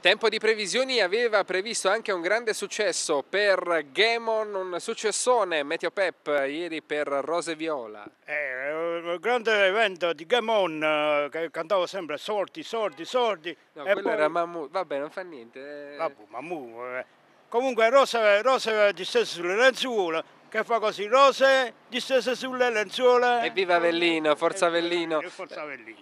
Tempo di previsioni aveva previsto anche un grande successo per Gamon, un successone Meteo Pep ieri per Rose Viola. Eh, un grande evento di Gamon eh, che cantava sempre sordi, sordi, sordi. No, quello poi... era Mamu, vabbè non fa niente. Eh... Vabbè, Mamu. Eh. Comunque Rose, Rose discesa sulle lenzuola, che fa così rose distese sulle lenzuole. Evviva Avellino, forza Avellino.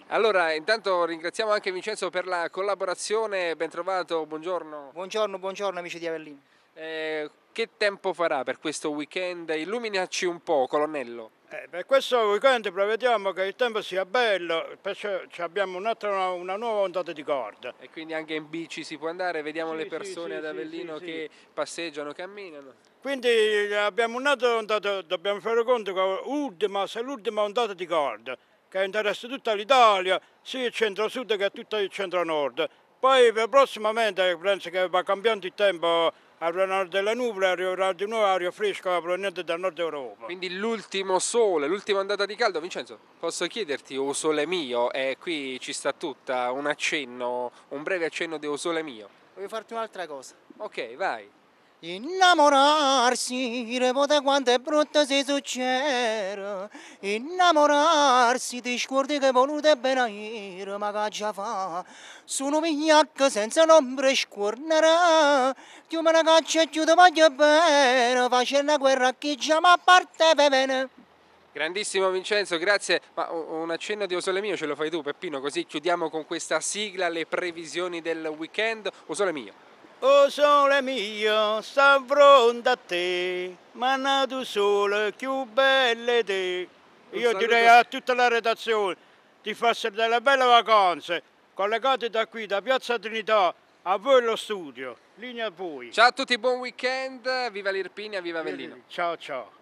Allora, intanto ringraziamo anche Vincenzo per la collaborazione, ben trovato, buongiorno. Buongiorno, buongiorno amici di Avellino. Eh, che tempo farà per questo weekend? Illuminaci un po', colonnello. Eh, per questo weekend prevediamo che il tempo sia bello, perciò abbiamo un'altra, una, una, nuova ondata di corda. E quindi anche in bici si può andare, vediamo sì, le persone sì, ad Avellino sì, che passeggiano, camminano. Quindi eh, abbiamo un'altra ondata, dobbiamo fare conto che l'ultima, se l'ultima ondata di corda, che interessa tutta l'Italia, sia il centro-sud che tutto il centro-nord. Poi prossimamente penso che va cambiando il tempo aria nord della nuvola, di nuovo aria fresca proveniente dal nord Europa. Quindi l'ultimo sole, l'ultima andata di caldo. Vincenzo, posso chiederti, o sole mio, e qui ci sta tutta un accenno, un breve accenno di o sole mio. Voglio farti un'altra cosa. Ok, vai. Innamorarsi, revote quanto è brutta se succede. Innamorarsi, ti scordi che volute benaire, ma caccia fa. Sono migliacca senza l'ombra scornere. Io me ne caccia e ti voglio bene, facendo guerra a chi già ma parte bene. Grandissimo Vincenzo, grazie. Ma un accenno di Osole Mio ce lo fai tu, Peppino, così chiudiamo con questa sigla le previsioni del weekend. Osole Mio. O sole mio, sta pronta a te, ma nato sole, più belle te. Io direi a tutta la redazione di farsi delle belle vacanze, collegate da qui, da Piazza Trinità, a voi lo studio, linea a voi. Ciao a tutti, buon weekend, viva l'Irpinia, viva Vellino. Ciao ciao.